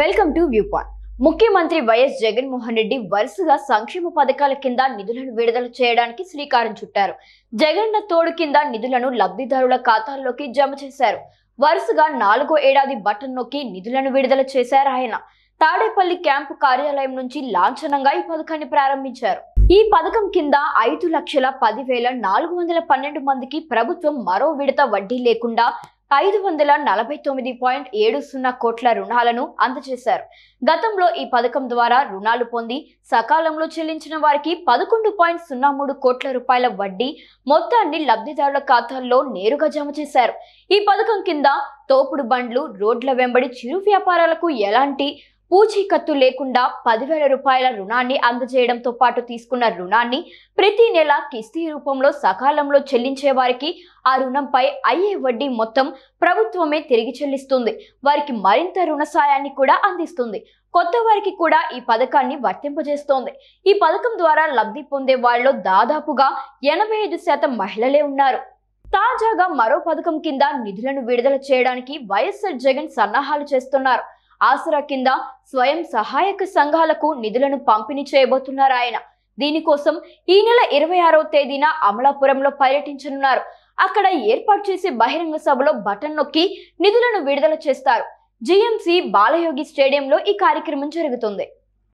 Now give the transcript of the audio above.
welcome to view point ముఖ్యమంత్రి YS Jaganmohan Reddy వరుసగా సంక్షేమ పథకాల కింద నిధులను విడుదల చేయడానికి శ్రీకారం చుట్టారు జగన్న తోడు కింద నిధులను లబ్ధిదారుల ఖాతాల్లోకి జమ చేశారు వరుసగా నాలుగో ఏడాది బటన్ నొక్కి నిధులను విడుదల చేశారు ఆయన తాడేపల్లి క్యాంపు కార్యాలయం నుంచి లాంఛనంగా ఈ పథకాన్ని ప్రారంభించారు ఈ పథకం కింద ఐదు లక్షల పదివేల నాలుగు వందల పన్నెండు మందికి ప్రభుత్వం మరో విడత వడ్డీ లేకుండా ఐదు వందల నలభై తొమ్మిది పాయింట్ ఏడు సున్నా కోట్ల రుణాలను అందజేశారు గతంలో ఈ పథకం ద్వారా రుణాలు పొంది సకాలంలో చెల్లించిన వారికి పదకొండు పాయింట్ సున్నా మూడు కోట్ల రూపాయల వడ్డీ మొత్తాన్ని లబ్ధిదారుల ఖాతాల్లో నేరుగా జమ చేశారు ఈ పథకం కింద తోపుడు బండ్లు రోడ్ల వెంబడి చిరు వ్యాపారాలకు ఎలాంటి పూచీకత్తు లేకుండా పదివేల రూపాయల రుణాన్ని అందజేయడంతో పాటు తీసుకున్న రుణాన్ని ప్రతి నెల కిస్తీ రూపంలో సకాలంలో చెల్లించే వారికి ఆ రుణంపై అయ్యే వడ్డీ మొత్తం ప్రభుత్వమే తిరిగి చెల్లిస్తుంది వారికి మరింత రుణ సాయాన్ని కూడా అందిస్తుంది కొత్త వారికి కూడా ఈ పథకాన్ని వర్తింపజేస్తోంది ఈ పథకం ద్వారా లబ్ధి పొందే వాళ్ళు దాదాపుగా ఎనభై ఐదు శాతం మహిళలే ఉన్నారు తాజాగా మరో పథకం కింద నిధులను విడుదల చేయడానికి వైఎస్ఆర్ జగన్ సన్నాహాలు చేస్తున్నారు ఆసరా కింద స్వయం సహాయక సంఘాలకు నిధులను పంపిణీ చేయబోతున్నారు ఆయన దీనికోసం ఈ నెల ఇరవై ఆరో తేదీన అమలాపురంలో పర్యటించనున్నారు అక్కడ ఏర్పాటు చేసే బహిరంగ సభలో బటన్ నొక్కి నిధులను విడుదల చేస్తారు జిఎంసి బాలయోగి స్టేడియంలో ఈ కార్యక్రమం జరుగుతుంది